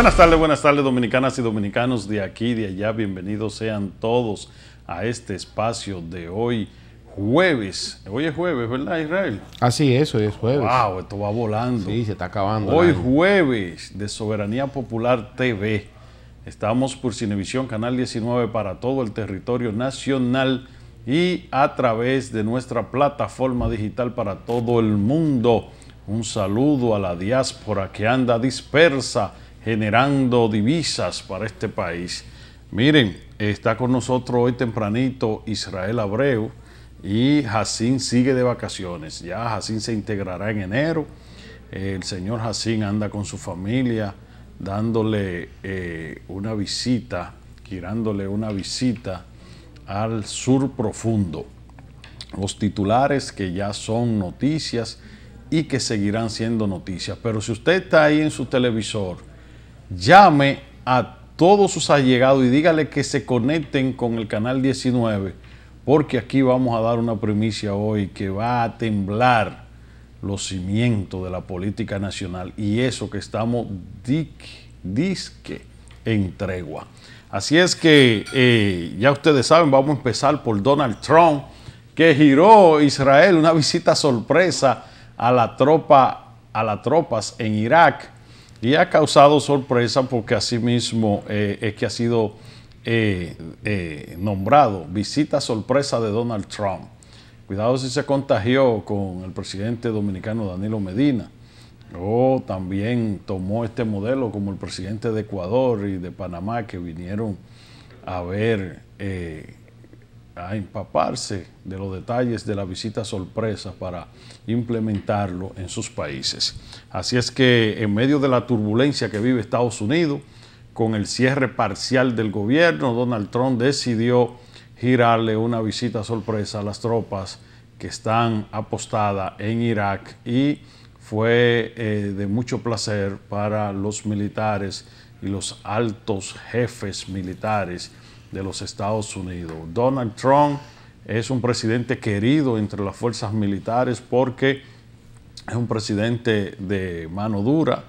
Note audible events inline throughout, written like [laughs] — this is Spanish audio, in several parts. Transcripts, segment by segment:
Buenas tardes, buenas tardes dominicanas y dominicanos de aquí de allá. Bienvenidos sean todos a este espacio de hoy jueves. Hoy es jueves, ¿verdad Israel? Así es, hoy es jueves. Wow, esto va volando. Sí, se está acabando. Hoy jueves de Soberanía Popular TV. Estamos por Cinevisión, Canal 19 para todo el territorio nacional y a través de nuestra plataforma digital para todo el mundo. Un saludo a la diáspora que anda dispersa generando divisas para este país. Miren, está con nosotros hoy tempranito Israel Abreu y Jacín sigue de vacaciones. Ya Jacín se integrará en enero. El señor Jacín anda con su familia dándole eh, una visita, girándole una visita al sur profundo. Los titulares que ya son noticias y que seguirán siendo noticias. Pero si usted está ahí en su televisor, llame a todos sus allegados y dígale que se conecten con el canal 19, porque aquí vamos a dar una primicia hoy que va a temblar los cimientos de la política nacional y eso que estamos disque en tregua. Así es que eh, ya ustedes saben, vamos a empezar por Donald Trump, que giró Israel una visita sorpresa a la tropa a las tropas en Irak y ha causado sorpresa porque asimismo eh, es que ha sido eh, eh, nombrado visita sorpresa de Donald Trump. Cuidado si se contagió con el presidente dominicano Danilo Medina. O también tomó este modelo como el presidente de Ecuador y de Panamá que vinieron a ver a empaparse de los detalles de la visita sorpresa para implementarlo en sus países. Así es que en medio de la turbulencia que vive Estados Unidos, con el cierre parcial del gobierno, Donald Trump decidió girarle una visita sorpresa a las tropas que están apostadas en Irak y fue eh, de mucho placer para los militares y los altos jefes militares de los Estados Unidos. Donald Trump es un presidente querido entre las fuerzas militares porque es un presidente de mano dura,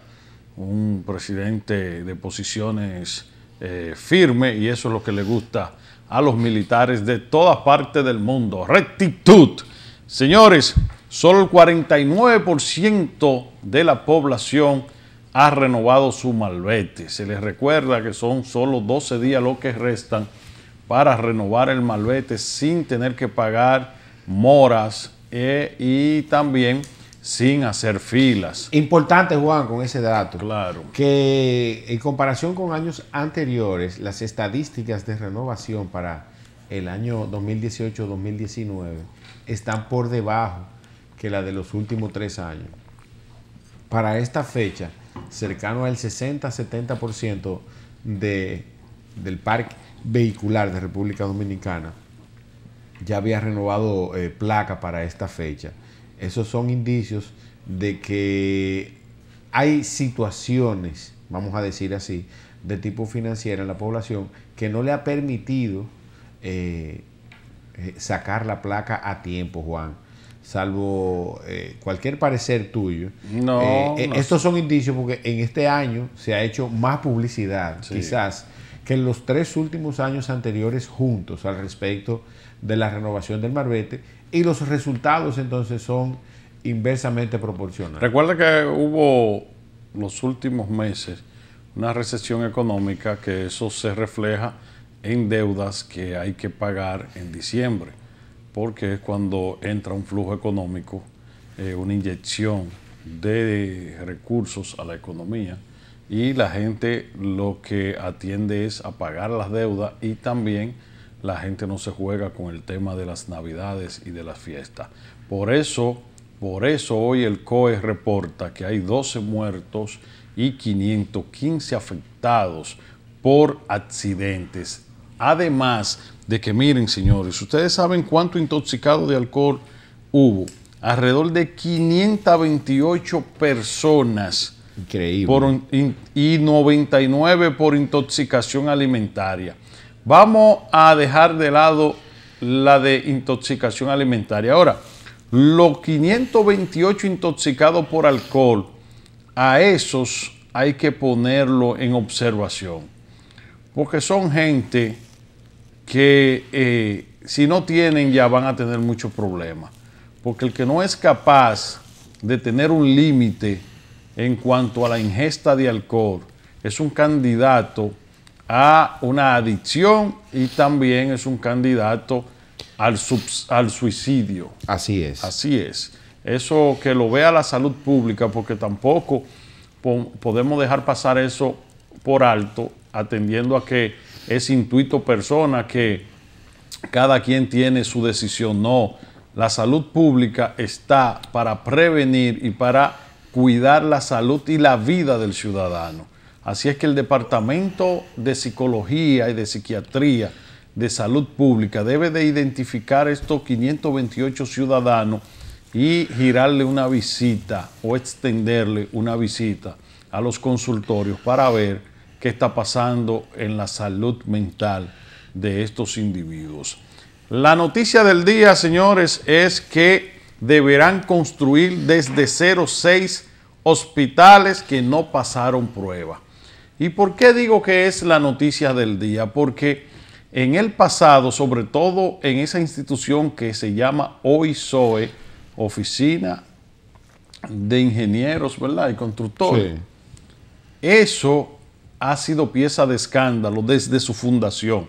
un presidente de posiciones eh, firmes y eso es lo que le gusta a los militares de todas partes del mundo. Rectitud. Señores, solo el 49% de la población ha renovado su malvete. Se les recuerda que son solo 12 días lo que restan para renovar el malvete sin tener que pagar moras eh, y también sin hacer filas. Importante, Juan, con ese dato. Claro. Que en comparación con años anteriores, las estadísticas de renovación para el año 2018-2019 están por debajo que la de los últimos tres años. Para esta fecha, cercano al 60-70% de, del parque vehicular de República Dominicana ya había renovado eh, placa para esta fecha. Esos son indicios de que hay situaciones, vamos a decir así, de tipo financiero en la población que no le ha permitido eh, eh, sacar la placa a tiempo, Juan salvo eh, cualquier parecer tuyo. Eh, eh, no, Estos son indicios porque en este año se ha hecho más publicidad, quizás, que en los tres últimos años anteriores juntos al respecto de la renovación del Marbete y los resultados entonces son inversamente proporcionales. Recuerda que hubo los últimos meses una recesión económica que eso se refleja en deudas que hay que pagar en diciembre porque es cuando entra un flujo económico, eh, una inyección de recursos a la economía y la gente lo que atiende es a pagar las deudas y también la gente no se juega con el tema de las navidades y de las fiestas. Por eso, por eso hoy el COE reporta que hay 12 muertos y 515 afectados por accidentes Además de que, miren, señores, ustedes saben cuánto intoxicado de alcohol hubo. Alrededor de 528 personas. Increíble. y 99 por intoxicación alimentaria. Vamos a dejar de lado la de intoxicación alimentaria. Ahora, los 528 intoxicados por alcohol, a esos hay que ponerlo en observación. Porque son gente que eh, si no tienen ya van a tener mucho problema, Porque el que no es capaz de tener un límite en cuanto a la ingesta de alcohol es un candidato a una adicción y también es un candidato al, al suicidio. Así es. Así es. Eso que lo vea la salud pública, porque tampoco podemos dejar pasar eso por alto, atendiendo a que es intuito persona que cada quien tiene su decisión. No, la salud pública está para prevenir y para cuidar la salud y la vida del ciudadano. Así es que el Departamento de Psicología y de Psiquiatría de Salud Pública debe de identificar estos 528 ciudadanos y girarle una visita o extenderle una visita a los consultorios para ver qué está pasando en la salud mental de estos individuos. La noticia del día, señores, es que deberán construir desde cero 06 hospitales que no pasaron prueba. ¿Y por qué digo que es la noticia del día? Porque en el pasado, sobre todo en esa institución que se llama OISOE, Oficina de Ingenieros ¿verdad? y Constructores, eso ha sido pieza de escándalo desde su fundación.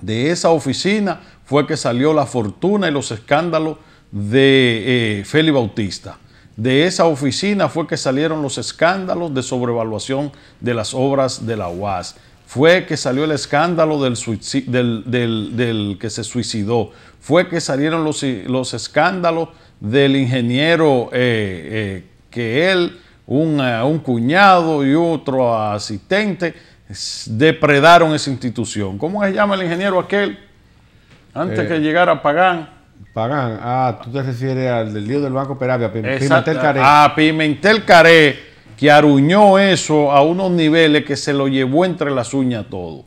De esa oficina fue que salió la fortuna y los escándalos de eh, Bautista. De esa oficina fue que salieron los escándalos de sobrevaluación de las obras de la UAS. Fue que salió el escándalo del, que se suicidó. Fue que salieron los, los escándalos del ingeniero eh, eh, que él un, eh, un cuñado y otro asistente depredaron esa institución. ¿Cómo se llama el ingeniero aquel? Antes eh, que llegara Pagán. Pagán, ah, tú te refieres al del lío del Banco Peravia, Pimentel Caré. a ah, Pimentel Caré, que aruñó eso a unos niveles que se lo llevó entre las uñas todo.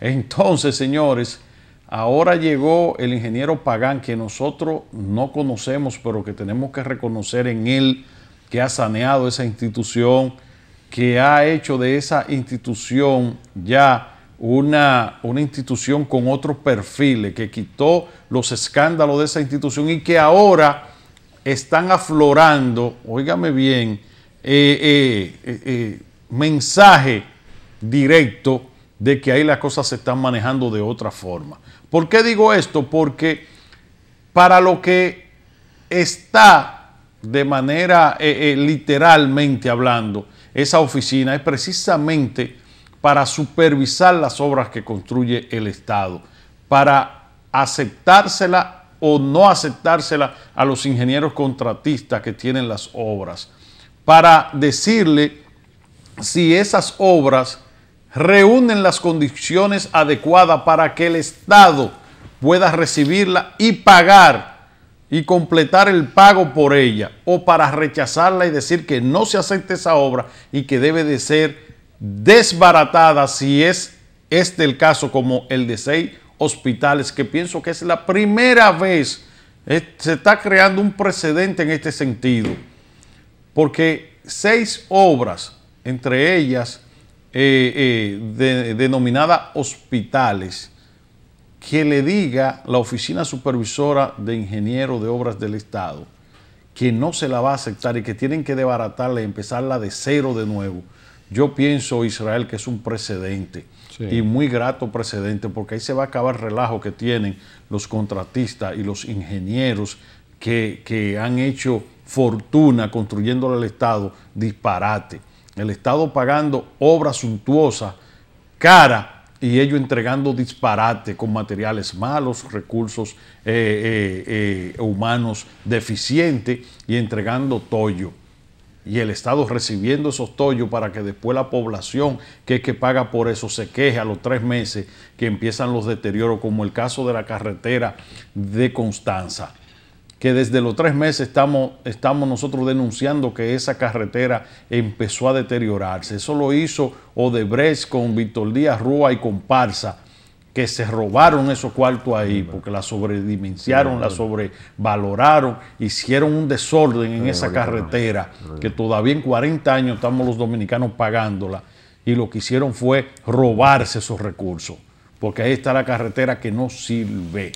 Entonces, señores, ahora llegó el ingeniero Pagán, que nosotros no conocemos, pero que tenemos que reconocer en él que ha saneado esa institución, que ha hecho de esa institución ya una, una institución con otro perfil, que quitó los escándalos de esa institución y que ahora están aflorando, óigame bien, eh, eh, eh, mensaje directo de que ahí las cosas se están manejando de otra forma. ¿Por qué digo esto? Porque para lo que está de manera eh, eh, literalmente hablando, esa oficina es precisamente para supervisar las obras que construye el Estado, para aceptársela o no aceptársela a los ingenieros contratistas que tienen las obras, para decirle si esas obras reúnen las condiciones adecuadas para que el Estado pueda recibirla y pagar y completar el pago por ella o para rechazarla y decir que no se acepta esa obra y que debe de ser desbaratada si es este el caso como el de seis hospitales, que pienso que es la primera vez eh, se está creando un precedente en este sentido, porque seis obras, entre ellas eh, eh, denominadas hospitales, que le diga la Oficina Supervisora de Ingeniero de Obras del Estado que no se la va a aceptar y que tienen que debaratarla y empezarla de cero de nuevo. Yo pienso, Israel, que es un precedente y muy grato precedente porque ahí se va a acabar el relajo que tienen los contratistas y los ingenieros que, que han hecho fortuna construyéndole al Estado disparate. El Estado pagando obras suntuosas, cara y ellos entregando disparate con materiales malos, recursos eh, eh, eh, humanos deficientes y entregando tollo. Y el Estado recibiendo esos tollos para que después la población que es que paga por eso se queje a los tres meses que empiezan los deterioros, como el caso de la carretera de Constanza que desde los tres meses estamos, estamos nosotros denunciando que esa carretera empezó a deteriorarse. Eso lo hizo Odebrecht con Víctor Díaz Rúa y comparsa que se robaron esos cuartos ahí, porque la sobredimensionaron, la sobrevaloraron, hicieron un desorden en esa carretera, que todavía en 40 años estamos los dominicanos pagándola, y lo que hicieron fue robarse esos recursos, porque ahí está la carretera que no sirve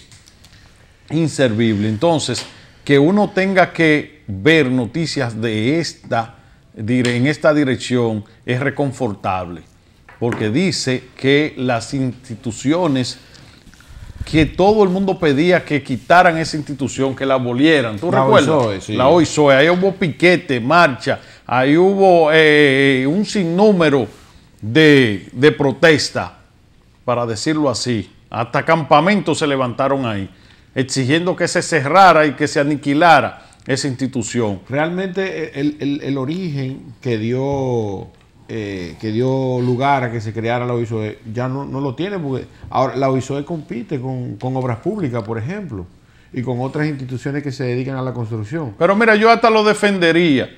inservible. Entonces, que uno tenga que ver noticias de esta, en esta dirección es reconfortable, porque dice que las instituciones que todo el mundo pedía que quitaran esa institución, que la abolieran. ¿Tú recuerdas? E, la OISOE, Ahí hubo piquete, marcha, ahí hubo eh, un sinnúmero de, de protesta, para decirlo así. Hasta campamentos se levantaron ahí exigiendo que se cerrara y que se aniquilara esa institución. Realmente eh, el, origen que dio, eh, que dio lugar a que se creara la OISOE ya no, lo tiene, porque ahora la OISOE compite con, con obras públicas, por ejemplo, y con otras instituciones que se dedican a la construcción. Pero mira, yo hasta lo defendería,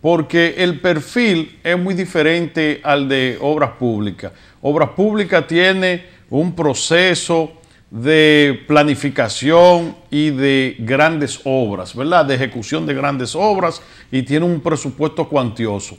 porque el perfil es muy diferente al de obras públicas. Obras públicas tiene un proceso de planificación y de grandes obras, ¿verdad? De ejecución de grandes obras y tiene un presupuesto cuantioso.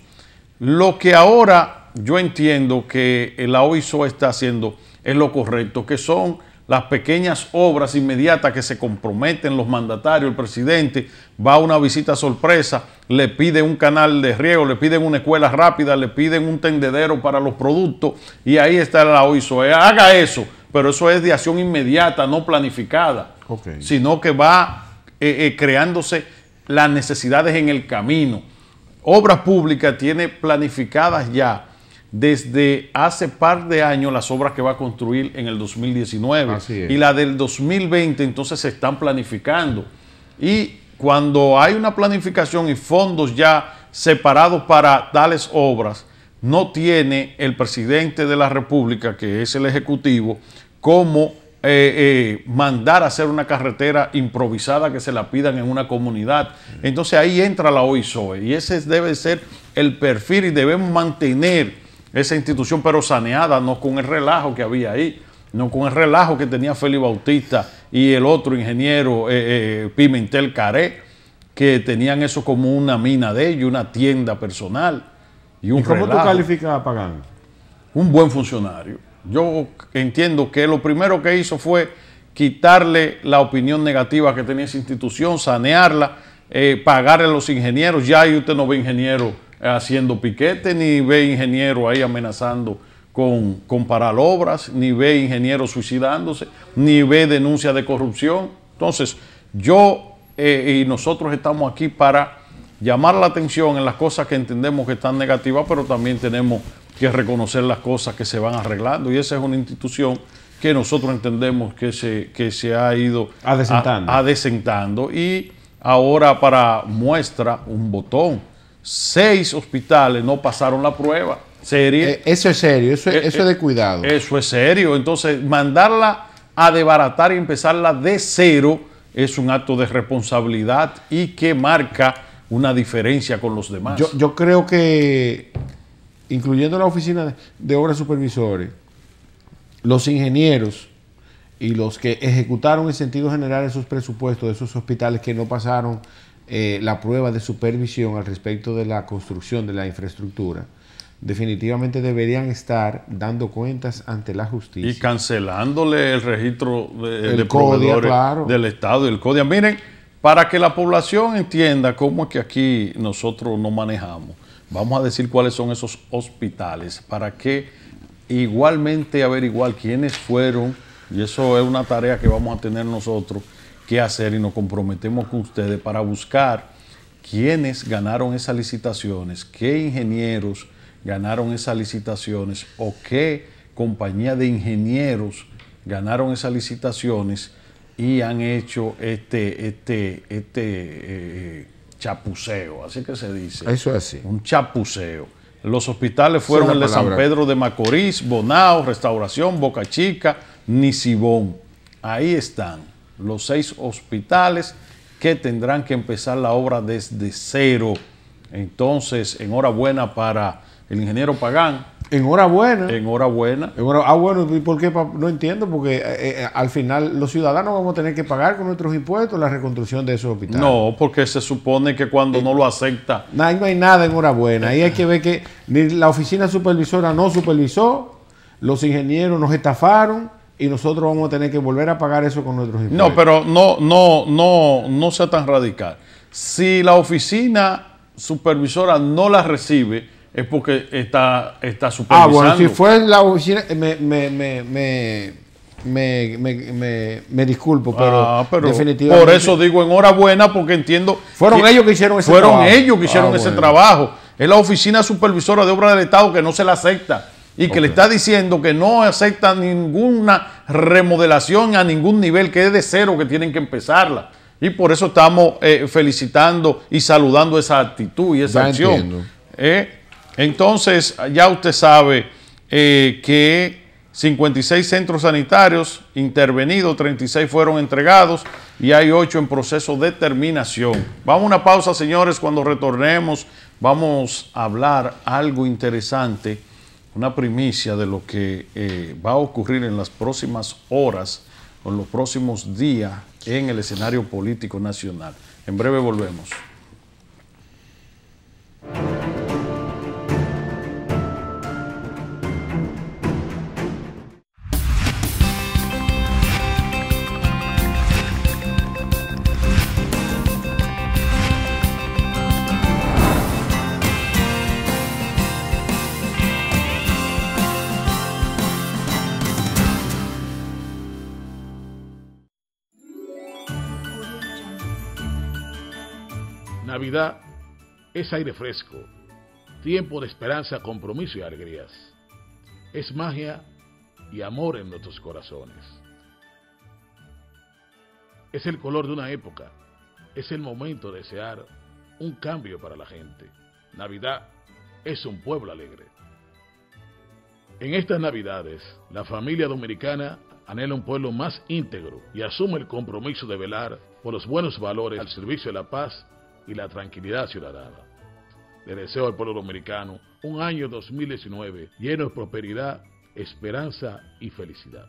Lo que ahora yo entiendo que la OISO está haciendo es lo correcto, que son las pequeñas obras inmediatas que se comprometen los mandatarios, el presidente va a una visita sorpresa, le pide un canal de riego, le piden una escuela rápida, le piden un tendedero para los productos y ahí está la OISO. Eh, haga eso, pero eso es de acción inmediata, no planificada, sino que va eh, eh, creándose las necesidades en el camino. Obras Públicas tiene planificadas ya desde hace par de años las obras que va a construir en el 2019 y la del 2020 entonces se están planificando. Y cuando hay una planificación y fondos ya separados para tales obras, no tiene el presidente de la República, que es el Ejecutivo, Cómo eh, eh, mandar a hacer una carretera improvisada que se la pidan en una comunidad. Entonces ahí entra la OISOE y ese debe ser el perfil y debemos mantener esa institución pero saneada, no con el relajo que había ahí, no con el relajo que tenía Félix Bautista y el otro ingeniero eh, Pimentel Caré, que tenían eso como una mina de ellos, una tienda personal y un ¿Y cómo tú calificas a Pagán? Un buen funcionario yo entiendo que lo primero que hizo fue quitarle la opinión negativa que tenía esa institución, sanearla, eh, pagarle a los ingenieros. Ya ahí usted no ve ingeniero eh, haciendo piquete, ni ve ingeniero ahí amenazando con, con obras, ni ve ingeniero suicidándose, ni ve denuncia de corrupción. Entonces, yo eh, y nosotros estamos aquí para llamar la atención en las cosas que entendemos que están negativas, pero también tenemos que reconocer las cosas que se van arreglando y esa es una institución que nosotros entendemos que se, que se ha ido adesentando. A, adesentando. y ahora para muestra un botón, seis hospitales no pasaron la prueba. Serie. Eh, eso es serio, eso, es, eh, de cuidado. Eh, eso es serio, entonces mandarla a debaratar y empezarla de cero es un acto de responsabilidad y que marca una diferencia con los demás. Yo, yo creo que incluyendo la oficina de, obras supervisores, los ingenieros y los que ejecutaron en sentido general esos presupuestos de esos hospitales que no pasaron eh, la prueba de supervisión al respecto de la construcción de la infraestructura, definitivamente deberían estar dando cuentas ante la justicia. Y cancelándole el registro de, proveedores del Estado y el CODIA. Miren, para que la población entienda cómo es que aquí nosotros no manejamos. Vamos a decir cuáles son esos hospitales para que igualmente averiguar quiénes fueron, y eso es una tarea que vamos a tener nosotros que hacer y nos comprometemos con ustedes para buscar quiénes ganaron esas licitaciones, qué ingenieros ganaron esas licitaciones o qué compañía de ingenieros ganaron esas licitaciones y han hecho este, este, este eh, chapuseo, así que se dice. Eso es así. Un chapuseo. Los hospitales fueron el de San Pedro de Macorís, Bonao, Restauración, Boca Chica, Nisibón. Ahí están los seis hospitales que tendrán que empezar la obra desde cero. Entonces, enhorabuena para el ingeniero Pagán, Enhorabuena. Enhorabuena. Ah, bueno, ¿y por qué? No entiendo, porque eh, eh, eh, al final los ciudadanos vamos a tener que pagar con nuestros impuestos la reconstrucción de esos hospitales. No, porque se supone que cuando no lo acepta. no hay nada, enhorabuena. Ahí hay que ver que ni la oficina supervisora no supervisó, los ingenieros nos estafaron y nosotros vamos a tener que volver a pagar eso con nuestros impuestos. No, pero no, no, no, no sea tan radical. Si la oficina supervisora no la recibe, es porque está, está supervisando. Ah, bueno, si fue en la oficina, eh, me, disculpo, ah, pero, pero, Por eso digo enhorabuena, porque entiendo. Fueron ellos que hicieron ese trabajo. Fueron ellos que hicieron ah, ese trabajo. Es la oficina supervisora de obra del Estado que no se la acepta y que le está diciendo que no acepta ninguna remodelación a ningún nivel, que es de cero que tienen que empezarla. Y por eso estamos eh, felicitando y saludando esa actitud y esa acción. Eh, entonces, ya usted sabe eh, que 56 centros sanitarios intervenidos, 36 fueron entregados y hay 8 en proceso de terminación. Vamos a una pausa, señores, cuando retornemos vamos a hablar algo interesante, una primicia de lo que eh, va a ocurrir en las próximas horas o en los próximos días en el escenario político nacional. En breve volvemos. Navidad es aire fresco, tiempo de esperanza, compromiso y alegrías. Es magia y amor en nuestros corazones. Es el color de una época. Es el momento de desear un cambio para la gente. Navidad es un pueblo alegre. En estas Navidades, la familia dominicana anhela un pueblo más íntegro y asume el compromiso de velar por los buenos valores al servicio de la paz y la tranquilidad ciudadana. Le deseo al pueblo americano un año 2019 lleno de prosperidad, esperanza y felicidad.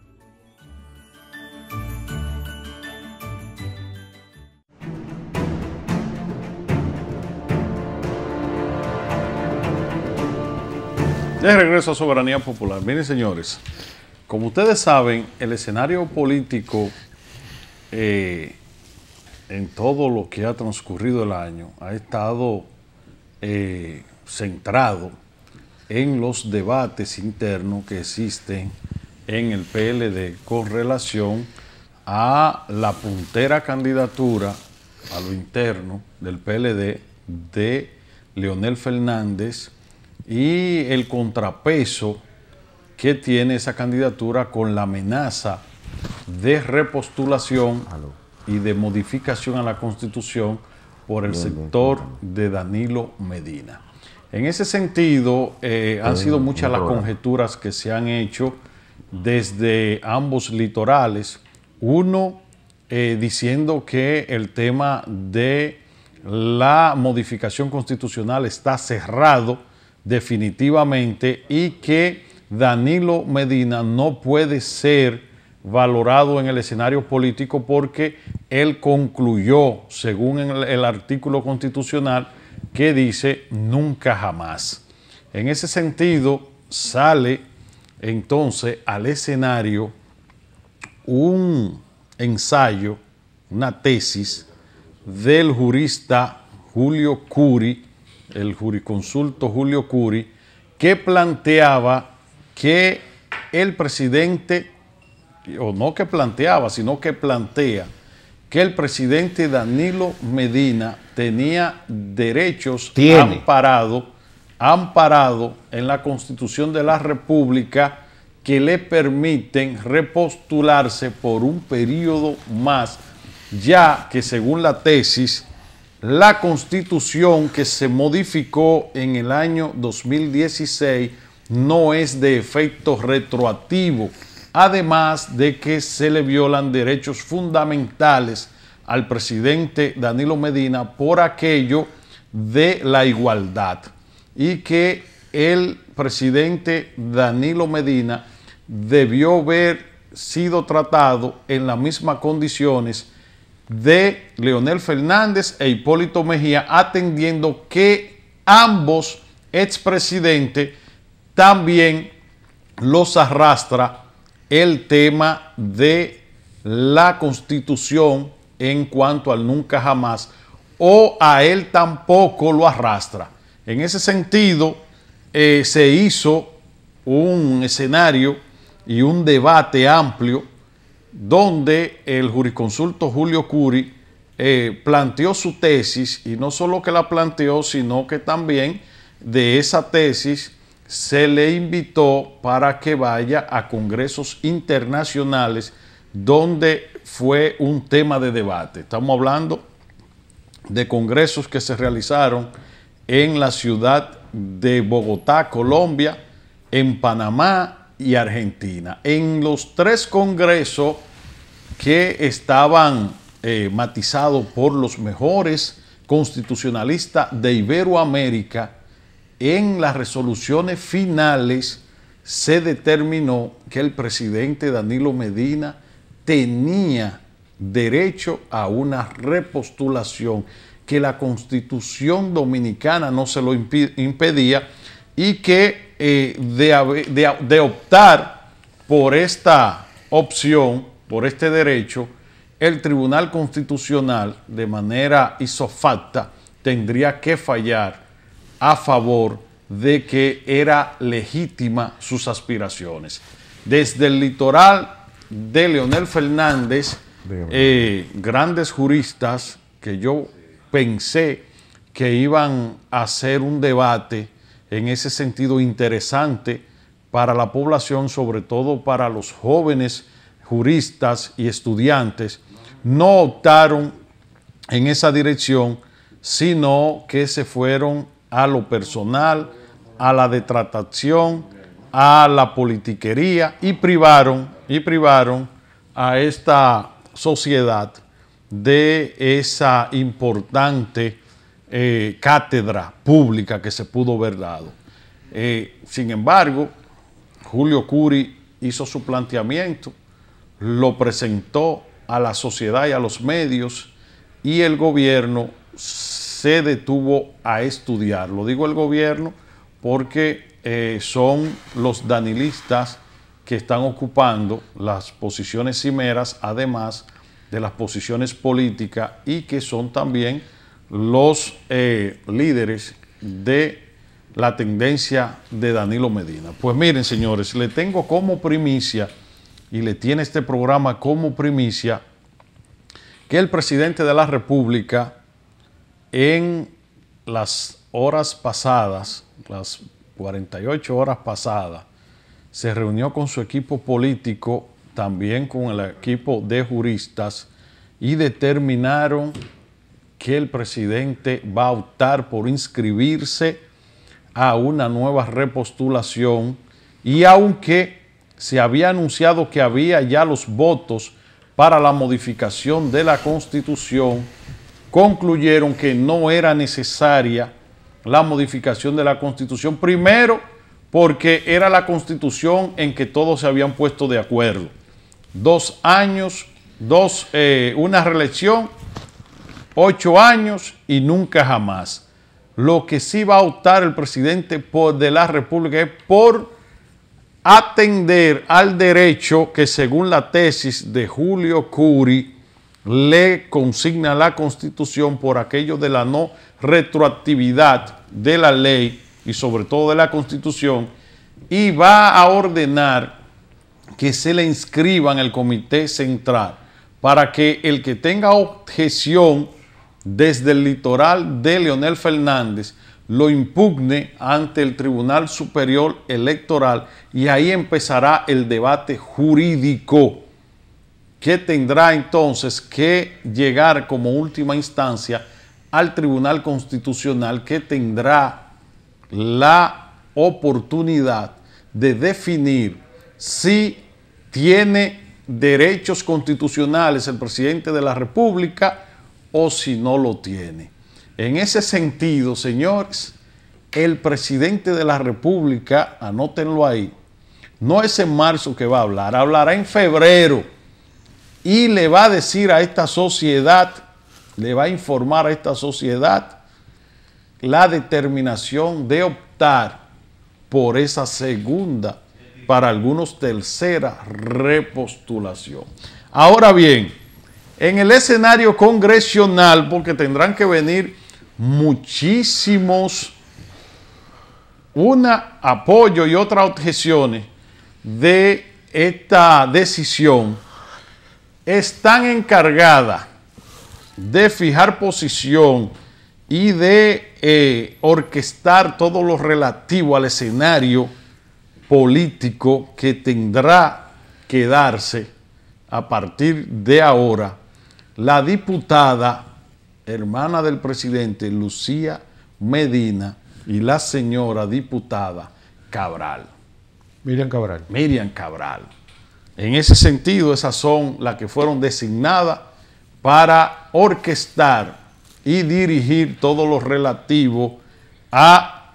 De regreso a Soberanía Popular. Miren, señores, como ustedes saben, el escenario político eh, en todo lo que ha transcurrido el año, ha estado eh, centrado en los debates internos que existen en el PLD con relación a la puntera candidatura a lo interno del PLD de Leonel Fernández y el contrapeso que tiene esa candidatura con la amenaza de repostulación y de modificación a la Constitución por el sector de Danilo Medina. En ese sentido, eh, han sido muchas las conjeturas que se han hecho desde ambos litorales. Uno eh, diciendo que el tema de la modificación constitucional está cerrado definitivamente y que Danilo Medina no puede ser valorado en el escenario político porque él concluyó, según el, artículo constitucional, que dice nunca jamás. En ese sentido, sale entonces al escenario un ensayo, una tesis del jurista Julio Curi, el juriconsulto Julio Curi, que planteaba que el presidente o no que planteaba, sino que plantea que el presidente Danilo Medina tenía derechos amparados en la Constitución de la República que le permiten repostularse por un periodo más, ya que según la tesis, la Constitución que se modificó en el año 2016 no es de efecto retroactivo, además de que se le violan derechos fundamentales al presidente Danilo Medina por aquello de la igualdad y que el presidente Danilo Medina debió haber sido tratado en las mismas condiciones de Leonel Fernández e Hipólito Mejía, atendiendo que ambos expresidentes también los arrastra el tema de la constitución en cuanto al nunca jamás o a él tampoco lo arrastra. En ese sentido, eh, se hizo un escenario y un debate amplio donde el jurisconsulto Julio Curi eh, planteó su tesis y no solo que la planteó, sino que también de esa tesis se le invitó para que vaya a congresos internacionales donde fue un tema de debate. Estamos hablando de congresos que se realizaron en la ciudad de Bogotá, Colombia, en Panamá y Argentina. En los tres congresos que estaban eh, matizados por los mejores constitucionalistas de Iberoamérica, en las resoluciones finales se determinó que el presidente Danilo Medina tenía derecho a una repostulación, que la constitución dominicana no se lo impedía y que eh, de, de optar por esta opción, por este derecho, el Tribunal Constitucional de manera isofacta tendría que fallar a favor de que era legítima sus aspiraciones. Desde el litoral de Leonel Fernández, eh, grandes juristas que yo pensé que iban a hacer un debate en ese sentido interesante para la población, sobre todo para los jóvenes juristas y estudiantes, no optaron en esa dirección, sino que se fueron a lo personal, a la detratación, a la politiquería y privaron, y privaron a esta sociedad de esa importante eh, cátedra pública que se pudo ver dado. Eh, sin embargo, Julio Curi hizo su planteamiento, lo presentó a la sociedad y a los medios y el gobierno se detuvo a estudiar. Lo digo el gobierno porque eh, son los danilistas que están ocupando las posiciones cimeras, además de las posiciones políticas y que son también los eh, líderes de la tendencia de Danilo Medina. Pues miren, señores, le tengo como primicia y le tiene este programa como primicia que el presidente de la República en las horas pasadas, las 48 horas pasadas, se reunió con su equipo político, también con el equipo de juristas, y determinaron que el presidente va a optar por inscribirse a una nueva repostulación y aunque se había anunciado que había ya los votos para la modificación de la constitución, concluyeron que no era necesaria la modificación de la constitución, primero porque era la constitución en que todos se habían puesto de acuerdo. Dos años, dos, eh, una reelección, ocho años y nunca jamás. Lo que sí va a optar el presidente por, de la República es por atender al derecho que según la tesis de Julio Curi, le consigna la Constitución por aquello de la no retroactividad de la ley y sobre todo de la Constitución y va a ordenar que se le inscriba en el Comité Central para que el que tenga objeción desde el litoral de Leonel Fernández lo impugne ante el Tribunal Superior Electoral y ahí empezará el debate jurídico que tendrá entonces que llegar como última instancia al Tribunal Constitucional que tendrá la oportunidad de definir si tiene derechos constitucionales el presidente de la República o si no lo tiene. En ese sentido, señores, el presidente de la República, anótenlo ahí, no es en marzo que va a hablar, hablará en febrero y le va a decir a esta sociedad, le va a informar a esta sociedad la determinación de optar por esa segunda, para algunos tercera repostulación. Ahora bien, en el escenario congresional, porque tendrán que venir muchísimos, una apoyo y otras objeciones de esta decisión, están encargadas encargada de fijar posición y de eh, orquestar todo lo relativo al escenario político que tendrá que darse a partir de ahora la diputada hermana del presidente Lucía Medina y la señora diputada Cabral. Miriam Cabral. Miriam Cabral. En ese sentido, esas son las que fueron designadas para orquestar y dirigir todo lo relativo a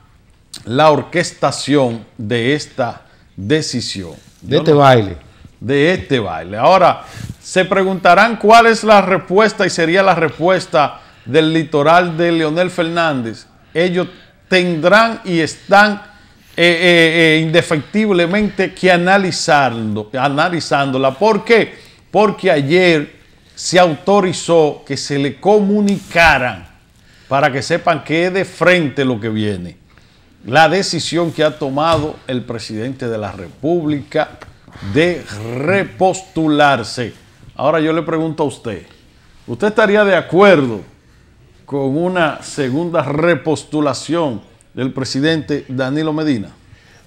la orquestación de esta decisión. De este baile. De este baile. Ahora, se preguntarán cuál es la respuesta y sería la respuesta del litoral de Leonel Fernández. Ellos tendrán y están eh, eh, eh, indefectiblemente que analizando, analizándola. ¿Por qué? Porque ayer se autorizó que se le comunicaran para que sepan que es de frente lo que viene. La decisión que ha tomado el presidente de la República de repostularse. Ahora yo le pregunto a usted, ¿usted estaría de acuerdo con una segunda repostulación del presidente Danilo Medina?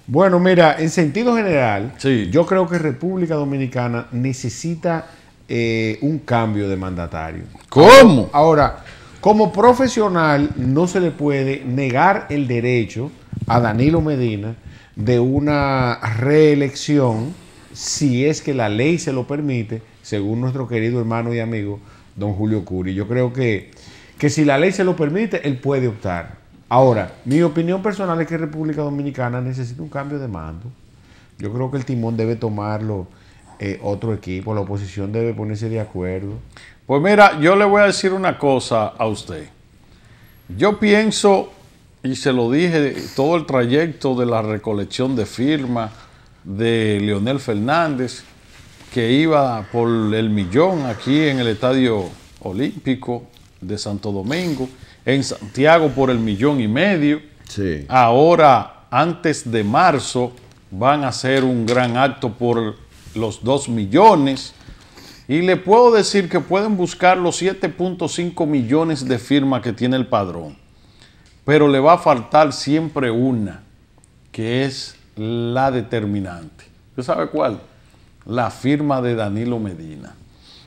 Bueno, mira, en sentido general, yo creo que República Dominicana necesita eh, un cambio de mandatario. ¿Cómo? Ahora, como profesional no se le puede negar el derecho a Danilo Medina de una reelección si es que la ley se lo permite, según nuestro querido hermano y amigo don Julio Curi. Yo creo que, que si la ley se lo permite, él puede optar. Ahora, mi opinión personal es que República Dominicana necesita un cambio de mando. Yo creo que el timón debe tomarlo eh, otro equipo, la oposición debe ponerse de acuerdo. Pues mira, yo le voy a decir una cosa a usted. Yo pienso, y se lo dije, todo el trayecto de la recolección de firmas de Leonel Fernández, que iba por el millón aquí en el Estadio Olímpico de Santo Domingo en Santiago por el millón y medio. Ahora, antes de marzo, van a hacer un gran acto por los 2 millones. Y le puedo decir que pueden buscar los 7.5 millones de firmas que tiene el padrón. Pero le va a faltar siempre una, que es la determinante. ¿Usted sabe cuál? La firma de Danilo Medina.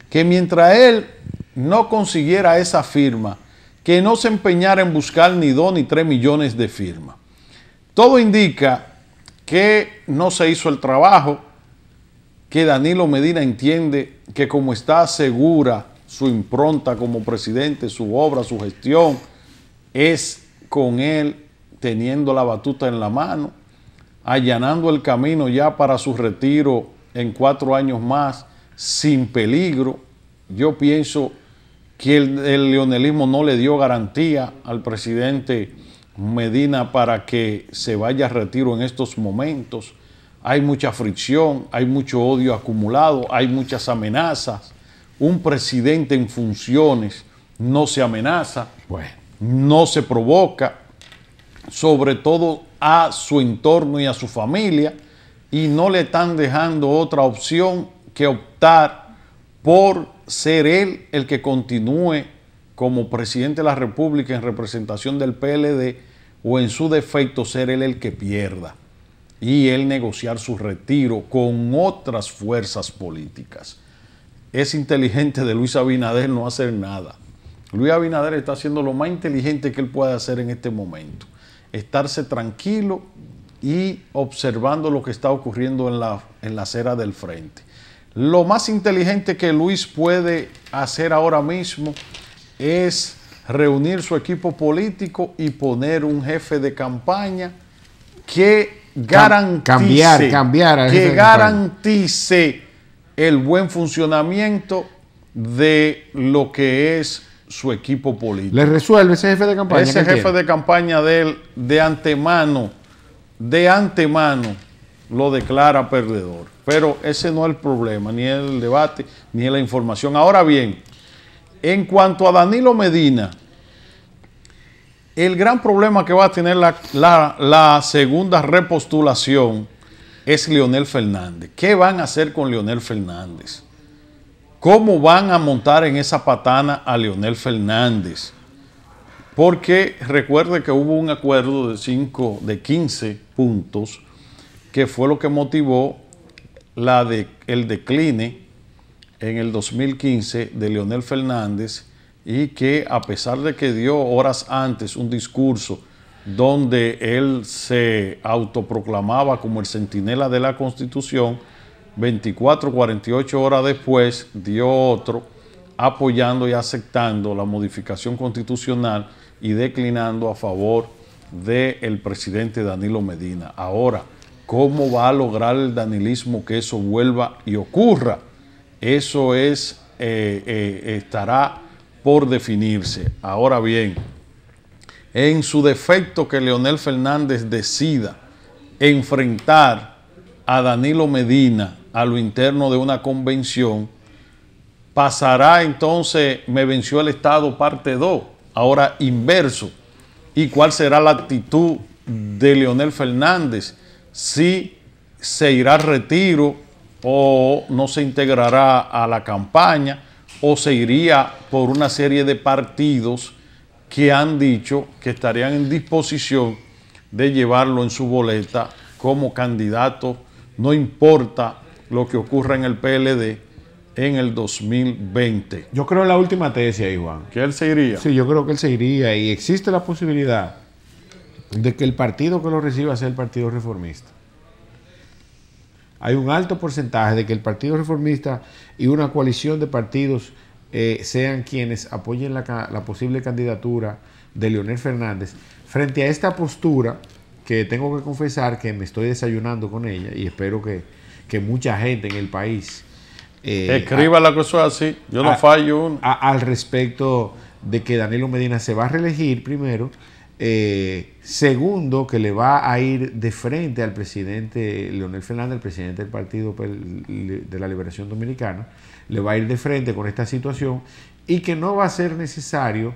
Que mientras él no consiguiera esa firma, que no se empeñara en buscar ni dos ni tres millones de firmas. Todo indica que no se hizo el trabajo, que Danilo Medina entiende que como está segura su impronta como presidente, su obra, su gestión, es con él teniendo la batuta en la mano, allanando el camino ya para su retiro en cuatro años más, sin peligro. Yo pienso que el, leonelismo no le dio garantía al presidente Medina para que se vaya a retiro en estos momentos. Hay mucha fricción, hay mucho odio acumulado, hay muchas amenazas. Un presidente en funciones no se amenaza, no se provoca, sobre todo a su entorno y a su familia, y no le están dejando otra opción que optar por ser él el que continúe como presidente de la República en representación del PLD o en su defecto ser él el que pierda y él negociar su retiro con otras fuerzas políticas. Es inteligente de Luis Abinader no hacer nada. Luis Abinader está haciendo lo más inteligente que él puede hacer en este momento. Estarse tranquilo y observando lo que está ocurriendo en la, en la acera del frente. Lo más inteligente que Luis puede hacer ahora mismo es reunir su equipo político y poner un jefe de campaña que garantice, el buen funcionamiento de lo que es su equipo político. ¿Le resuelve ese jefe de campaña? Ese jefe de campaña de él, de antemano, de antemano, lo declara perdedor. Pero ese no es el problema, ni el debate, ni la información. Ahora bien, en cuanto a Danilo Medina, el gran problema que va a tener la, segunda repostulación es Leonel Fernández. ¿Qué van a hacer con Leonel Fernández? ¿Cómo van a montar en esa patana a Leonel Fernández? Porque recuerde que hubo un acuerdo de 5, de 15 puntos, que fue lo que motivó la de, el decline en el 2015 de Leonel Fernández y que a pesar de que dio horas antes un discurso donde él se autoproclamaba como el centinela de la Constitución, 24, 48 horas después dio otro apoyando y aceptando la modificación constitucional y declinando a favor del presidente Danilo Medina. Ahora, ¿Cómo va a lograr el danilismo que eso vuelva y ocurra? Eso es, eh, eh, estará por definirse. Ahora bien, en su defecto que Leonel Fernández decida enfrentar a Danilo Medina a lo interno de una convención, pasará entonces, me venció el Estado parte 2, ahora inverso. ¿Y cuál será la actitud de Leonel Fernández? si se irá retiro o no se integrará a la campaña o se iría por una serie de partidos que han dicho que estarían en disposición de llevarlo en su boleta como candidato, no importa lo que ocurra en el PLD en el 2020. Yo creo en la última tesis Iván. Que él se iría. Sí, yo creo que él se iría y existe la posibilidad de que el partido que lo reciba sea el Partido Reformista. Hay un alto porcentaje de que el Partido Reformista y una coalición de partidos eh, sean quienes apoyen la, posible candidatura de Leonel Fernández. Frente a esta postura, que tengo que confesar que me estoy desayunando con ella y espero que, mucha gente en el país... Eh, Escriba la cosa así, yo no fallo. al respecto de que Danilo Medina se va a reelegir primero eh, segundo, que le va a ir de frente al presidente Leonel Fernández, el presidente del Partido de la Liberación Dominicana, le va a ir de frente con esta situación y que no va a ser necesario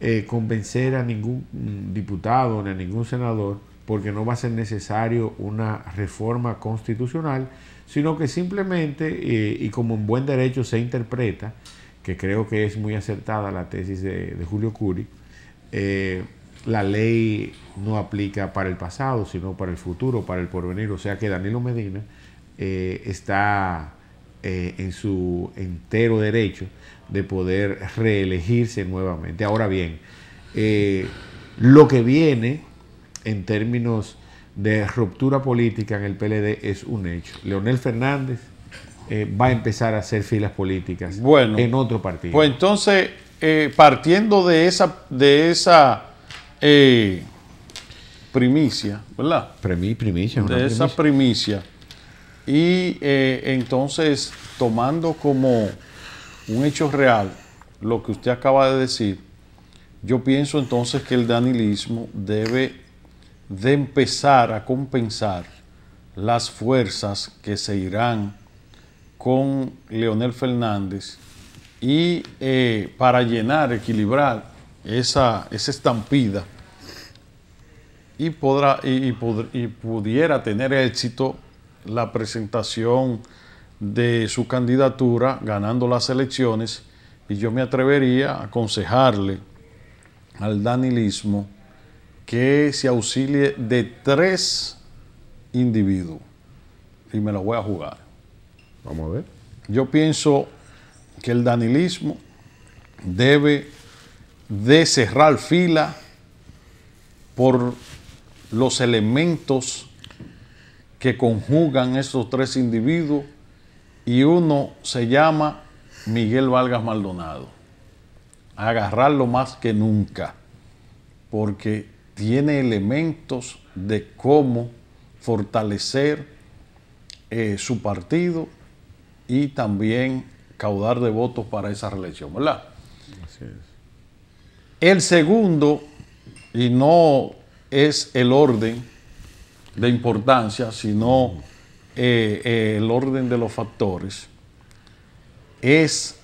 eh, convencer a ningún diputado ni a ningún senador porque no va a ser necesario una reforma constitucional, sino que simplemente, eh, y como en buen derecho se interpreta, que creo que es muy acertada la tesis de, de Julio Curi, eh, la ley no aplica para el pasado, sino para el futuro, para el porvenir. O sea que Danilo Medina eh, está eh, en su entero derecho de poder reelegirse nuevamente. Ahora bien, eh, lo que viene en términos de ruptura política en el PLD es un hecho. Leonel Fernández va a empezar a hacer filas políticas bueno, en otro partido. Pues entonces, partiendo de esa, de esa eh, primicia, ¿verdad? primicia, de esa primicia. Y eh, entonces, tomando como un hecho real lo que usted acaba de decir, yo pienso entonces que el danilismo debe de empezar a compensar las fuerzas que se irán con Leonel Fernández y eh, para llenar, equilibrar esa, estampida y, podrá, y, pudiera tener éxito la presentación de su candidatura ganando las elecciones y yo me atrevería a aconsejarle al danilismo que se auxilie de tres individuos y me lo voy a jugar. Vamos a ver. Yo pienso que el danilismo debe de cerrar fila por los elementos que conjugan esos tres individuos y uno se llama Miguel Vargas Maldonado. Agarrarlo más que nunca, porque tiene elementos de cómo fortalecer eh, su partido y también caudar de votos para esa reelección, ¿verdad? Así es. El segundo, y no es el orden de importancia, sino eh, eh, el orden de los factores, es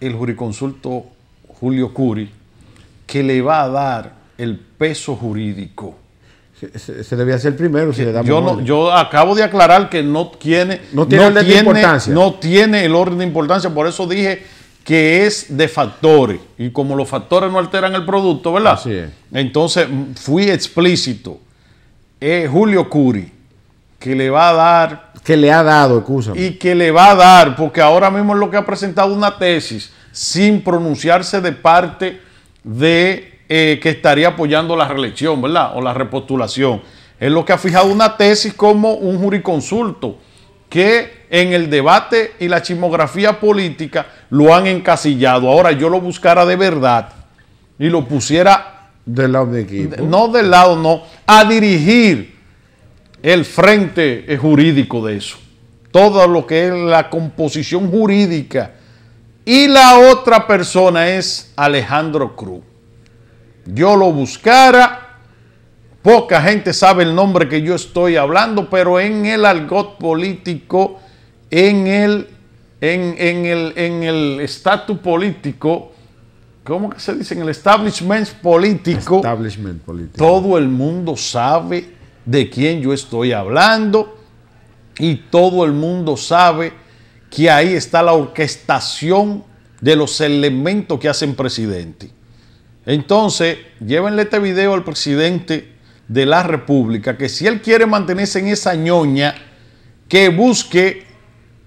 el juriconsulto Julio Curi, que le va a dar el peso jurídico. Se, se debía hacer primero si le damos yo, no, yo acabo de aclarar que no tiene, no tiene el orden de importancia, por eso dije que es de factores. Y como los factores no alteran el producto, ¿verdad? Sí. Entonces fui explícito. Eh, Julio Curi, que le va a dar. Que le ha dado, excusa. Y que le va a dar, porque ahora mismo es lo que ha presentado una tesis sin pronunciarse de parte de eh, que estaría apoyando la reelección, ¿verdad? O la repostulación. Es lo que ha fijado una tesis como un juriconsulto que en el debate y la chismografía política lo han encasillado. Ahora yo lo buscara de verdad y lo pusiera... Del lado de equipo. no del lado, no. A dirigir el frente eh, jurídico de eso. Todo lo que es la composición jurídica. Y la otra persona es Alejandro Cruz. Yo lo buscara Poca gente sabe el nombre que yo estoy hablando, pero en el algod político, en el, el, en el estatus político, ¿cómo que se dice? En el establishment político, establishment político. Todo el mundo sabe de quién yo estoy hablando y todo el mundo sabe que ahí está la orquestación de los elementos que hacen presidente. Entonces, llévenle este video al presidente de la República, que si él quiere mantenerse en esa ñoña, que busque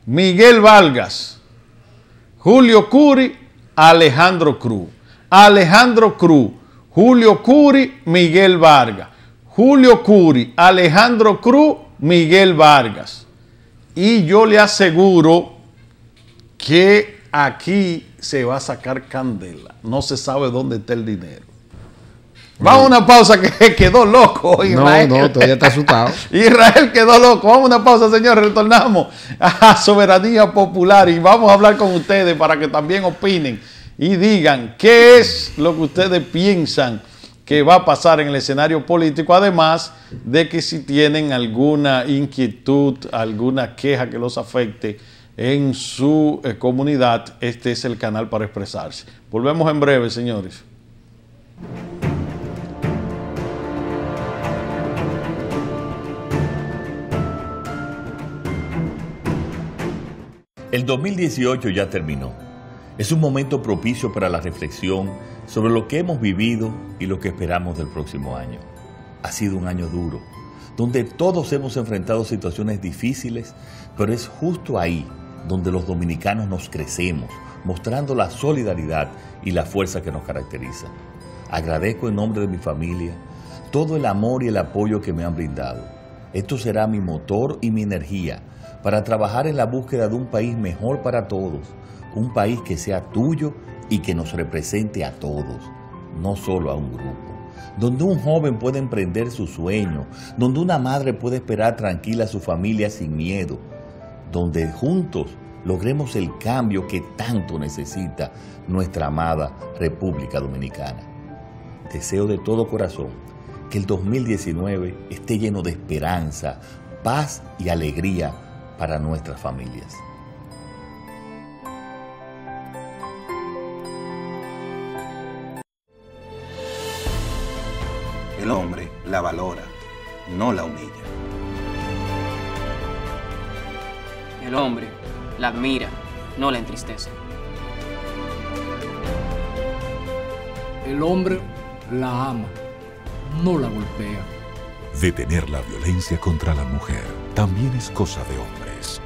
Miguel Vargas, Julio Curi, Alejandro Cruz. Alejandro Cruz, Julio Curi, Miguel Vargas. Julio Curi, Alejandro Cruz, Miguel Vargas. Y yo le aseguro que aquí se va a sacar candela. No se sabe dónde está el dinero. Vamos a una pausa que [laughs] quedó loco. Israel. No, no, todavía está asustado. [laughs] Israel quedó loco. Vamos a una pausa, señores Retornamos a [laughs] Soberanía Popular y vamos a hablar con ustedes para que también opinen y digan qué es lo que ustedes piensan que va a pasar en el escenario político. Además de que si tienen alguna inquietud, alguna queja que los afecte en su eh, comunidad, este es el canal para expresarse. Volvemos en breve, señores. El 2018 ya terminó. Es un momento propicio para la reflexión sobre lo que hemos vivido y lo que esperamos del próximo año. Ha sido un año duro, donde todos hemos enfrentado situaciones difíciles, pero es justo ahí donde los dominicanos nos crecemos, mostrando la solidaridad y la fuerza que nos caracteriza. Agradezco en nombre de mi familia todo el amor y el apoyo que me han brindado esto será mi motor y mi energía para trabajar en la búsqueda de un país mejor para todos, un país que sea tuyo y que nos represente a todos, no solo a un grupo donde un joven pueda emprender su sueño, donde una madre puede esperar tranquila a su familia sin miedo, donde juntos logremos el cambio que tanto necesita nuestra amada República Dominicana. Deseo de todo corazón que el 2019 esté lleno de esperanza, paz y alegría para nuestras familias. El hombre la valora, no la humilla. El hombre la admira, no la entristece. El hombre la ama, no la golpea. Detener la violencia contra la mujer también es cosa de hombres.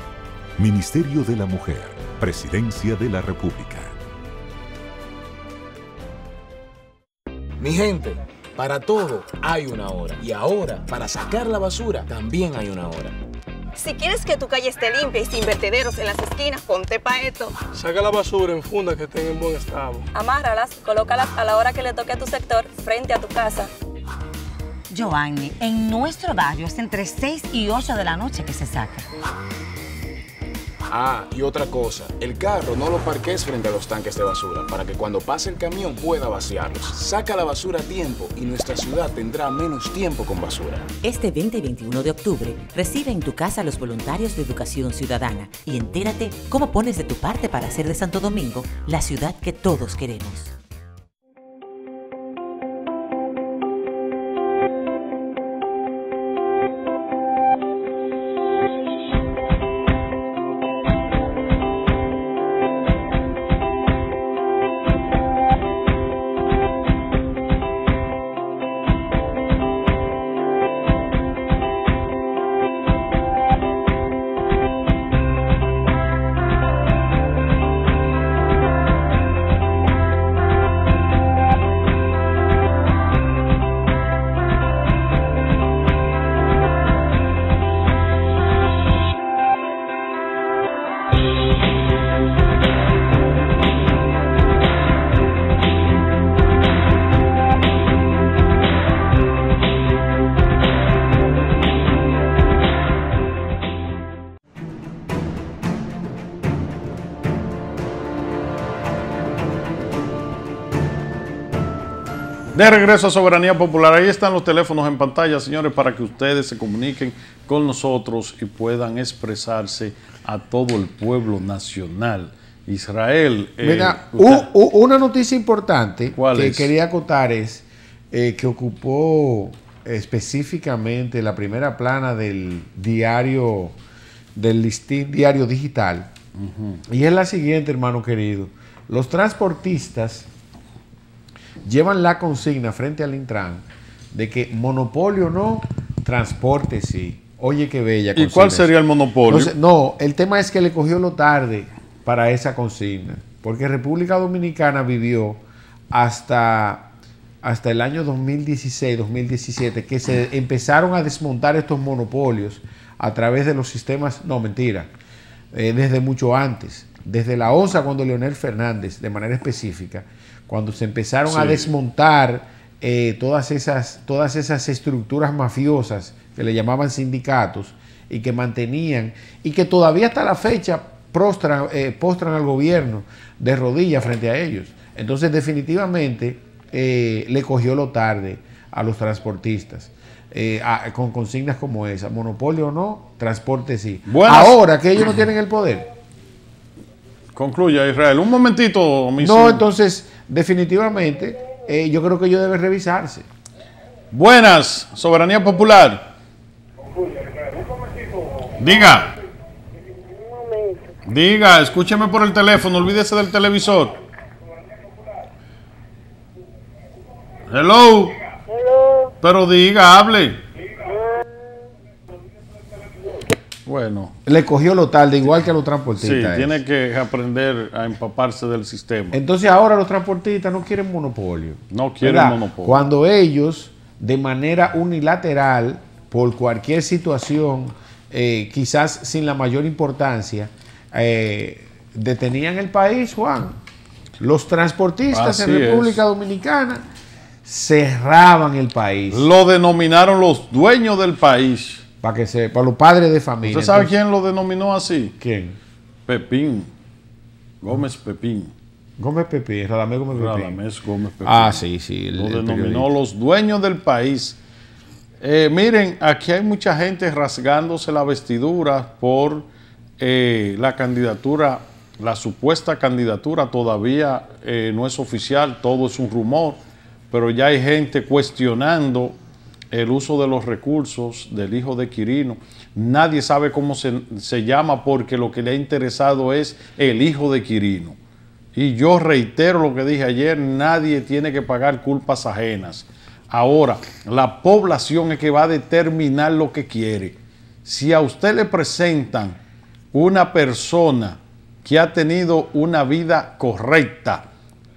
Ministerio de la Mujer, Presidencia de la República. Mi gente, para todo hay una hora. Y ahora, para sacar la basura, también hay una hora. Si quieres que tu calle esté limpia y sin vertederos en las esquinas, ponte pa' esto. Saca la basura en fundas que estén en buen estado. Amárralas, colócalas a la hora que le toque a tu sector, frente a tu casa Joanny, en nuestro barrio es entre 6 y 8 de la noche que se saca. Ah, y otra cosa, el carro no lo parques frente a los tanques de basura para que cuando pase el camión pueda vaciarlos. Saca la basura a tiempo y nuestra ciudad tendrá menos tiempo con basura. Este 20 y 21 de octubre recibe en tu casa a los voluntarios de Educación Ciudadana y entérate cómo pones de tu parte para hacer de Santo Domingo la ciudad que todos queremos. regreso a Soberanía Popular, ahí están los teléfonos en pantalla, señores, para que ustedes se comuniquen con nosotros y puedan expresarse a todo el pueblo nacional. Israel. Eh, Mira, una noticia importante que quería acotar es eh, que ocupó específicamente la primera plana del diario, del diario digital. Y es la siguiente, hermano querido. Los transportistas llevan la consigna frente al Intran de que monopolio no, transporte sí. Oye, qué bella. ¿Y cuál sería el monopolio? No, el tema es que le cogió lo tarde para esa consigna, porque República Dominicana vivió hasta, hasta el año 2016, 2017, que se empezaron a desmontar estos monopolios a través de los sistemas, no mentira, eh, desde mucho antes, desde la OSA cuando Leonel Fernández, de manera específica, cuando se empezaron a desmontar eh, todas, esas, todas esas estructuras mafiosas que le llamaban sindicatos y que mantenían y que todavía hasta la fecha eh, postran al gobierno de rodillas frente a ellos. Entonces definitivamente eh, le cogió lo tarde a los transportistas. con consignas como esa. Monopolio o no, transporte sí. Ahora que ellos no tienen el poder. Concluya, Israel. Un momentito, mi No, entonces, definitivamente eh, yo creo que yo debe revisarse. Buenas, Soberanía Popular. Diga. Diga, escúcheme por el teléfono, olvídese del televisor. Hello. Hello. Pero diga, hable. Bueno. Le cogió lo tal, de igual que a los transportistas. Sí, tiene que aprender a empaparse del sistema. Entonces ahora los transportistas no quieren monopolio. No quieren monopolio. Cuando ellos, de manera unilateral, por cualquier situación, eh, quizás sin la mayor importancia, eh, detenían el país, Juan. Los transportistas en República Dominicana cerraban el país. Lo denominaron los dueños del país. Para que se, los padres de familia. ¿Usted sabe quién lo denominó así? ¿Quién? Pepín. Gómez Pepín. Gómez Pepín, Radamés Gómez Pepín. Radamés Gómez Pepín. Ah, sí, sí. lo denominó los dueños del país. Eh, miren, aquí hay mucha gente rasgándose la vestidura por eh, la candidatura, la supuesta candidatura todavía eh, no es oficial, todo es un rumor, pero ya hay gente cuestionando el uso de los recursos del hijo de Quirino. Nadie sabe cómo se, llama porque lo que le ha interesado es el hijo de Quirino. Y yo reitero lo que dije ayer, nadie tiene que pagar culpas ajenas. Ahora, la población es que va a determinar lo que quiere. Si a usted le presentan una persona que ha tenido una vida correcta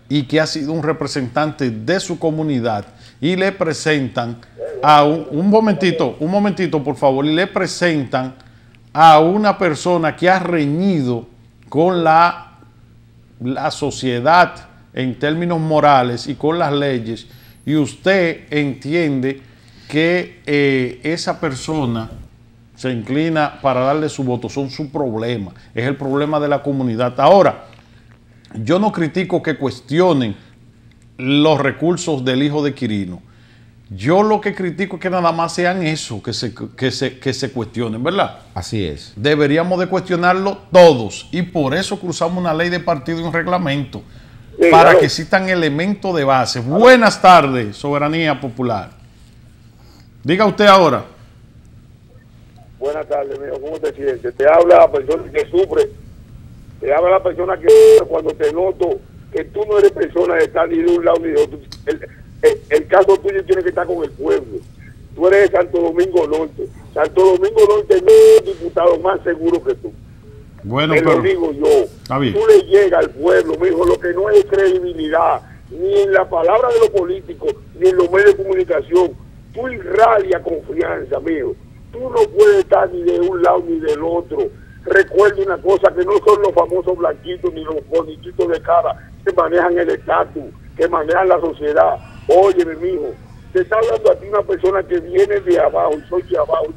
y que ha sido un representante de su comunidad, y le presentan a un, momentito, un momentito por favor, le presentan a una persona que ha reñido con la, la sociedad en términos morales y con las leyes, y usted entiende que eh, esa persona se inclina para darle su voto, son su problema, es el problema de la comunidad. Ahora, yo no critico que cuestionen los recursos del hijo de Quirino. Yo lo que critico es que nada más sean eso que se, que se, que se cuestionen, ¿verdad? Así es. Deberíamos de cuestionarlo todos y por eso cruzamos una ley de partido y un reglamento para que existan elementos de base. Buenas tardes, Soberanía Popular. Diga usted ahora. Buenas tardes, amigo. ¿Cómo te sientes? Te habla la persona que sufre. Te habla la persona que cuando te noto que tú no eres persona de estar ni de un lado ni de otro. El, caso tuyo tiene que estar con el pueblo. Tú eres de Santo Domingo Norte. Santo Domingo Norte no es diputado más seguro que tú. Bueno, lo digo yo. Tú le llegas al pueblo, mi dijo, lo que no es credibilidad, ni en la palabra de los políticos, ni en los medios de comunicación. Tú irradia confianza, amigo. Tú no puedes estar ni de un lado ni del otro Recuerdo una cosa, que no son los famosos blanquitos ni los bonititos de cara que manejan el estatus, que manejan la sociedad. Oye, mi hijo, te está hablando a ti una persona que viene de abajo, soy de abajo,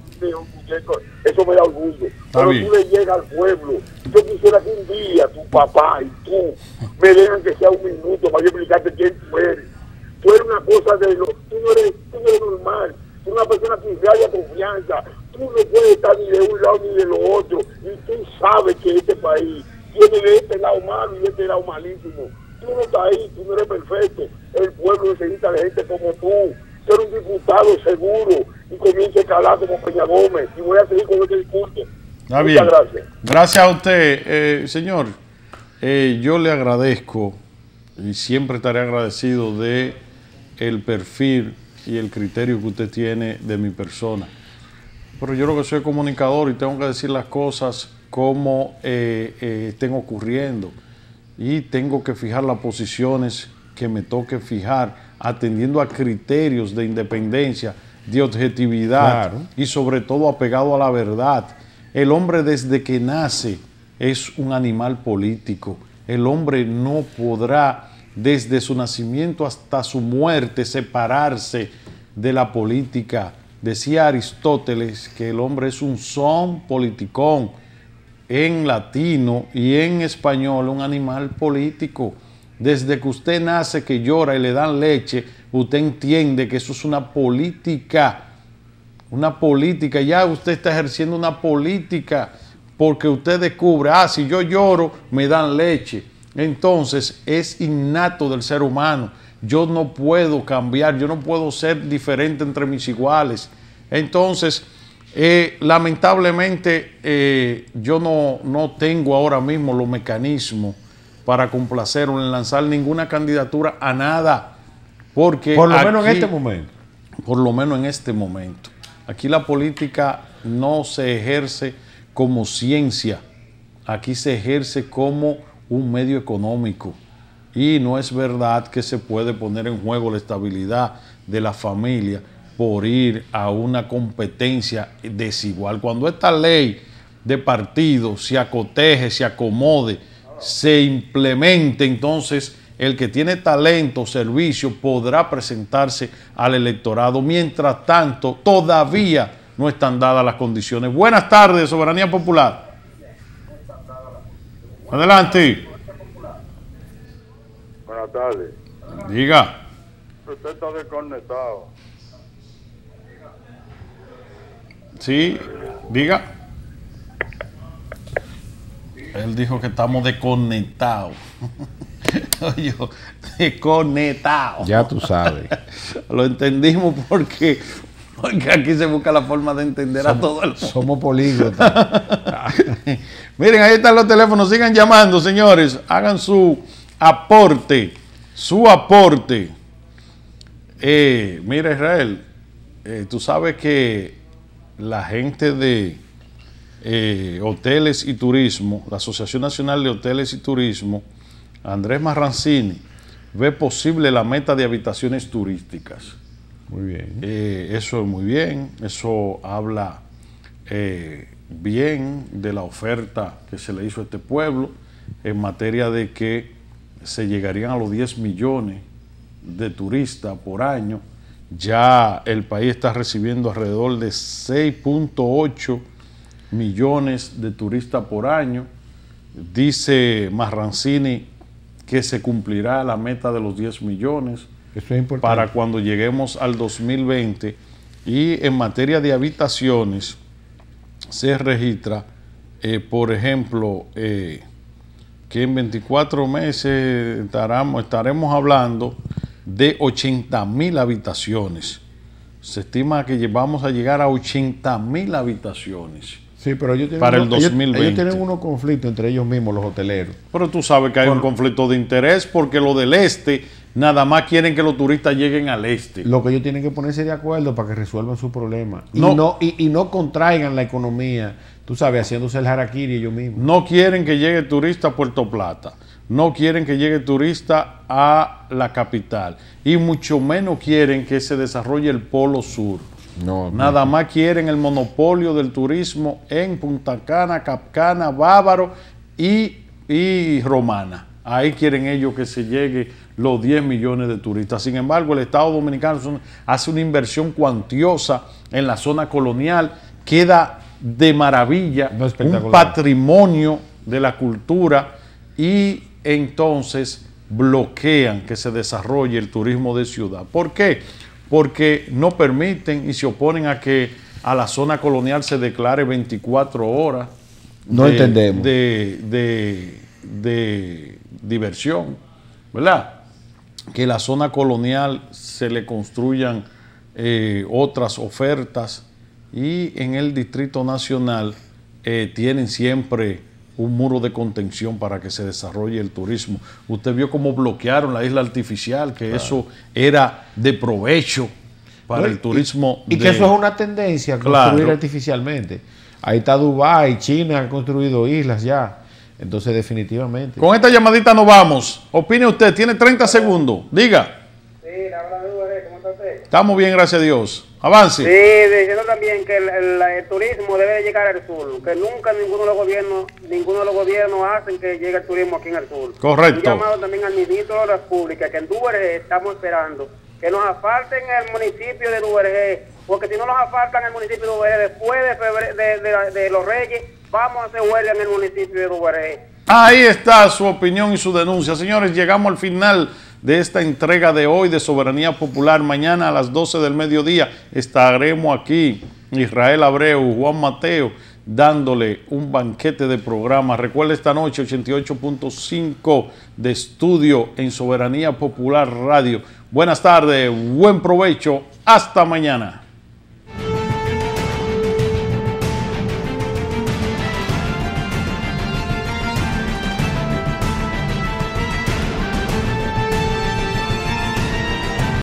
eso me da orgullo. Pero tú le llegas al pueblo. Yo quisiera que un día tu papá y tú me dejan que sea un minuto para yo explicarte quién tú eres. Tú eres una cosa de lo, tú no eres, normal. Tú una persona que se haya confianza, tú no puedes estar ni de un lado ni de lo otro. Y tú sabes que este país tiene de este lado malo y de este lado malísimo. Tú no estás ahí, tú no eres perfecto. El pueblo necesita de gente como tú. Ser un diputado seguro y comience a calar como Peña Gómez. Y voy a seguir con este discurso. Está Muchas bien. gracias. Gracias a usted, eh, señor. Eh, yo le agradezco y siempre estaré agradecido de el perfil y el criterio que usted tiene de mi persona pero yo creo que soy comunicador y tengo que decir las cosas como eh, eh, estén ocurriendo y tengo que fijar las posiciones que me toque fijar atendiendo a criterios de independencia, de objetividad y sobre todo apegado a la verdad. El hombre desde que nace es un animal político. El hombre no podrá desde su nacimiento hasta su muerte separarse de la política Decía Aristóteles que el hombre es un son politicón, en latino y en español, un animal político. Desde que usted nace, que llora y le dan leche, usted entiende que eso es una política, una política. Ya usted está ejerciendo una política porque usted descubre, ah, si yo lloro, me dan leche. Entonces es innato del ser humano yo no puedo cambiar, yo no puedo ser diferente entre mis iguales. Entonces, eh, lamentablemente eh, yo no, tengo ahora mismo los mecanismos para complacer o lanzar ninguna candidatura a nada. Porque por lo menos en este momento. Por lo menos en este momento. Aquí la política no se ejerce como ciencia, aquí se ejerce como un medio económico y no es verdad que se puede poner en juego la estabilidad de la familia por ir a una competencia desigual. Cuando esta ley de partido se acoteje, se acomode, se implemente, entonces el que tiene talento, servicio, podrá presentarse al electorado. Mientras tanto, todavía no están dadas las condiciones. Buenas tardes, Soberanía Popular. Adelante. Diga. Usted está desconectado. Sí, diga. Él dijo que estamos desconectados. [laughs] Yo, desconectados. Ya tú sabes. [laughs] Lo entendimos porque, aquí se busca la forma de entender a todos Somos políglotas. [laughs] Miren, ahí están los teléfonos. Sigan llamando, señores. Hagan su aporte su aporte. Eh, mira Israel, eh, tú sabes que la gente de eh, Hoteles y Turismo, la Asociación Nacional de Hoteles y Turismo, Andrés Marrancini, ve posible la meta de habitaciones turísticas. Muy bien. eso es muy bien, eso habla bien de la oferta que se le hizo a este pueblo en materia de que se llegarían a los 10 millones de turistas por año. Ya el país está recibiendo alrededor de 6.8 millones de turistas por año. Dice Marrancini que se cumplirá la meta de los 10 millones para cuando lleguemos al 2020. Y en materia de habitaciones se registra, eh, por ejemplo, eh, que en 24 meses estaremos, hablando de 80 mil habitaciones. Se estima que vamos a llegar a 80 mil habitaciones. Sí, pero ellos tienen, para el 2020. Ellos, tienen unos conflictos entre ellos mismos, los hoteleros. Pero tú sabes que hay un conflicto de interés porque lo del este nada más quieren que los turistas lleguen al este. Lo que ellos tienen que ponerse de acuerdo para que resuelvan su problema. no, y no contraigan la economía tú sabes, haciéndose el y ellos mismos. No quieren que llegue turista a Puerto Plata, no quieren que llegue turista a la capital y mucho menos quieren que se desarrolle el Polo Sur. No, Nada más quieren el monopolio del turismo en Punta Cana, Capcana, Bávaro y, y Romana. Ahí quieren ellos que se llegue los 10 millones de turistas. Sin embargo, el Estado Dominicano hace una inversión cuantiosa en la zona colonial, queda de maravilla, un patrimonio de la cultura y entonces bloquean que se desarrolle el turismo de ciudad. ¿Por qué? Porque no permiten y se oponen a que a la zona colonial se declare 24 horas de, De, diversión, ¿verdad? Que la zona colonial se le construyan eh, otras ofertas y en el Distrito Nacional eh, tienen siempre un muro de contención para que se desarrolle el turismo. Usted vio cómo bloquearon la isla artificial, que eso era de provecho para el turismo. Y, que eso es una tendencia, construir artificialmente. Ahí está Dubái, China han construido islas ya. Entonces, definitivamente. Con esta llamadita nos vamos. Opine usted, tiene 30 segundos. Diga. Sí, la verdad, ¿cómo está usted? Estamos bien, gracias a Dios. Avance. Sí, diciendo también que el, turismo debe llegar al sur, que nunca ninguno de los gobiernos, ninguno de los gobiernos hacen que llegue el turismo aquí en el sur. Correcto. Y llamado también al ministro de la Públicas, que en Duvergé estamos esperando que nos asfalten el municipio de Duvergé, porque si no nos asfaltan el municipio de Duvergé después de, de, los Reyes, vamos a hacer huelga en el municipio de Duvergé. Ahí está su opinión y su denuncia. Señores, llegamos al final de esta entrega de hoy de Soberanía Popular. Mañana a las 12 del mediodía estaremos aquí, Israel Abreu, Juan Mateo, dándole un banquete de programa Recuerda esta noche 88.5 de estudio en Soberanía Popular Radio. Buenas tardes, buen provecho, hasta mañana.